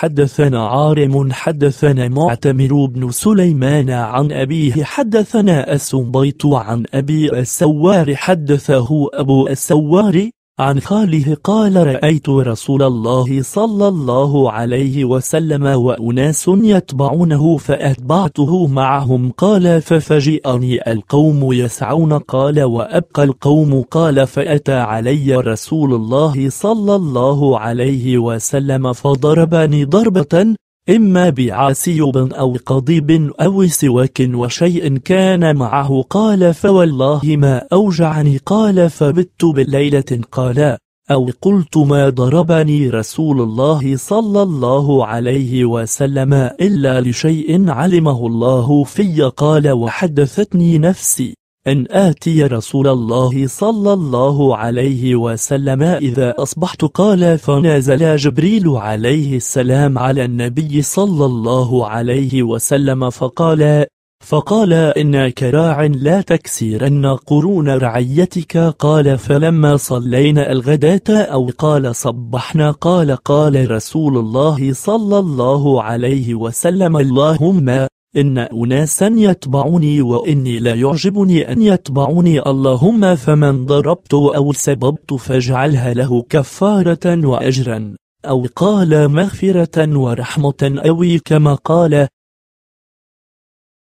حدثنا عارم حدثنا معتمر بن سليمان عن أبيه حدثنا السنبيط عن أبي السوار حدثه أبو السوار عن خاله قال رأيت رسول الله صلى الله عليه وسلم وأناس يتبعونه فأتبعته معهم قال ففجئني القوم يسعون قال وأبقى القوم قال فأتى علي رسول الله صلى الله عليه وسلم فضربني ضربة إما بعسيب أو قضيب أو سواك وشيء كان معه قال فوالله ما أوجعني قال فبت بالليلة قال أو قلت ما ضربني رسول الله صلى الله عليه وسلم إلا لشيء علمه الله في قال وحدثتني نفسي أن آتي رسول الله صلى الله عليه وسلم إذا أصبحت قال فنازل جبريل عليه السلام على النبي صلى الله عليه وسلم فقال فقال إنك راع لا تكسيرن قرون رعيتك قال فلما صلينا الغداة أو قال صبحنا قال قال رسول الله صلى الله عليه وسلم اللهم إن أناسا يتبعوني وإني لا يعجبني أن يتبعوني اللهم فمن ضربت أو سببت فاجعلها له كفارة وأجرا أو قال مغفرة ورحمة أوي كما قال